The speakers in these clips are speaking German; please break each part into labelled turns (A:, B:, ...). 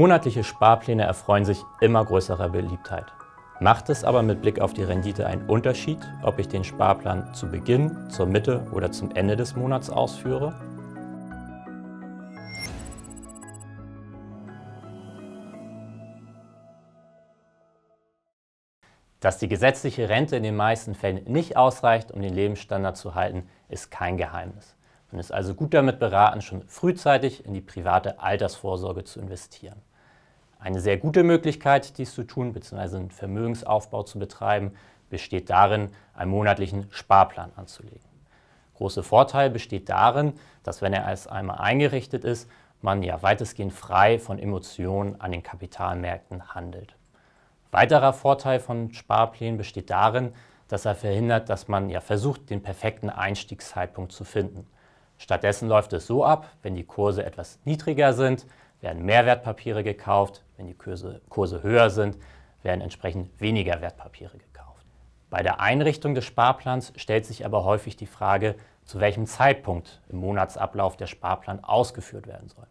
A: Monatliche Sparpläne erfreuen sich immer größerer Beliebtheit. Macht es aber mit Blick auf die Rendite einen Unterschied, ob ich den Sparplan zu Beginn, zur Mitte oder zum Ende des Monats ausführe? Dass die gesetzliche Rente in den meisten Fällen nicht ausreicht, um den Lebensstandard zu halten, ist kein Geheimnis. Man ist also gut damit beraten, schon frühzeitig in die private Altersvorsorge zu investieren. Eine sehr gute Möglichkeit, dies zu tun, bzw. einen Vermögensaufbau zu betreiben, besteht darin, einen monatlichen Sparplan anzulegen. Großer Vorteil besteht darin, dass wenn er erst einmal eingerichtet ist, man ja weitestgehend frei von Emotionen an den Kapitalmärkten handelt. Weiterer Vorteil von Sparplänen besteht darin, dass er verhindert, dass man ja versucht, den perfekten Einstiegszeitpunkt zu finden. Stattdessen läuft es so ab, wenn die Kurse etwas niedriger sind, werden mehr Wertpapiere gekauft. Wenn die Kurse, Kurse höher sind, werden entsprechend weniger Wertpapiere gekauft. Bei der Einrichtung des Sparplans stellt sich aber häufig die Frage, zu welchem Zeitpunkt im Monatsablauf der Sparplan ausgeführt werden soll.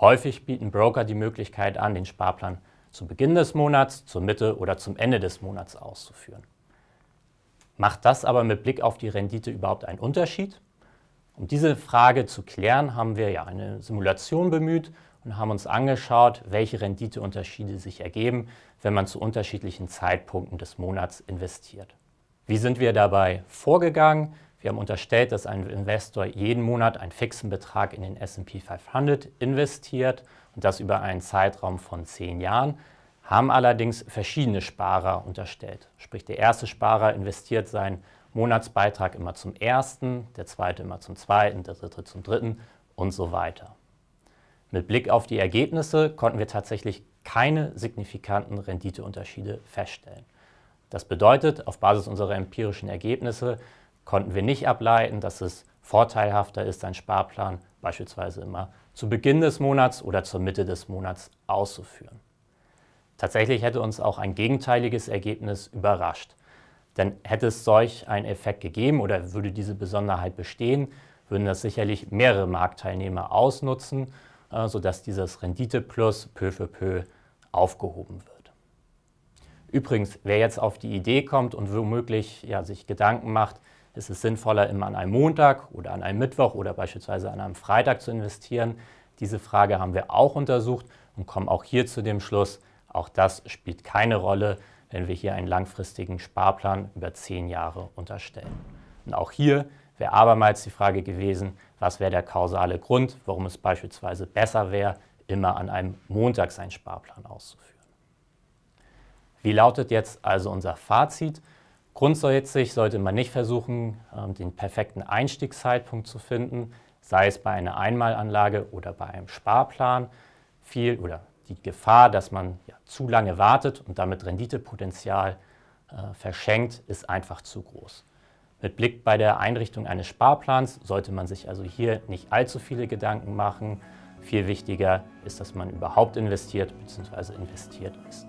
A: Häufig bieten Broker die Möglichkeit an, den Sparplan zu Beginn des Monats, zur Mitte oder zum Ende des Monats auszuführen. Macht das aber mit Blick auf die Rendite überhaupt einen Unterschied? Um diese Frage zu klären, haben wir ja eine Simulation bemüht und haben uns angeschaut, welche Renditeunterschiede sich ergeben, wenn man zu unterschiedlichen Zeitpunkten des Monats investiert. Wie sind wir dabei vorgegangen? Wir haben unterstellt, dass ein Investor jeden Monat einen fixen Betrag in den SP 500 investiert und das über einen Zeitraum von zehn Jahren, haben allerdings verschiedene Sparer unterstellt. Sprich, der erste Sparer investiert seinen Monatsbeitrag immer zum ersten, der zweite immer zum zweiten, der dritte zum dritten und so weiter. Mit Blick auf die Ergebnisse konnten wir tatsächlich keine signifikanten Renditeunterschiede feststellen. Das bedeutet, auf Basis unserer empirischen Ergebnisse konnten wir nicht ableiten, dass es vorteilhafter ist, einen Sparplan beispielsweise immer zu Beginn des Monats oder zur Mitte des Monats auszuführen. Tatsächlich hätte uns auch ein gegenteiliges Ergebnis überrascht. Denn hätte es solch einen Effekt gegeben oder würde diese Besonderheit bestehen, würden das sicherlich mehrere Marktteilnehmer ausnutzen äh, sodass dieses Rendite-Plus peu für peu aufgehoben wird. Übrigens, wer jetzt auf die Idee kommt und womöglich ja, sich Gedanken macht, ist es sinnvoller, immer an einem Montag oder an einem Mittwoch oder beispielsweise an einem Freitag zu investieren. Diese Frage haben wir auch untersucht und kommen auch hier zu dem Schluss, auch das spielt keine Rolle, wenn wir hier einen langfristigen Sparplan über zehn Jahre unterstellen. Und auch hier wäre abermals die Frage gewesen, was wäre der kausale Grund, warum es beispielsweise besser wäre, immer an einem Montag seinen Sparplan auszuführen. Wie lautet jetzt also unser Fazit? Grundsätzlich sollte man nicht versuchen, ähm, den perfekten Einstiegszeitpunkt zu finden, sei es bei einer Einmalanlage oder bei einem Sparplan. Viel oder die Gefahr, dass man ja, zu lange wartet und damit Renditepotenzial äh, verschenkt, ist einfach zu groß. Mit Blick bei der Einrichtung eines Sparplans sollte man sich also hier nicht allzu viele Gedanken machen. Viel wichtiger ist, dass man überhaupt investiert bzw. investiert ist.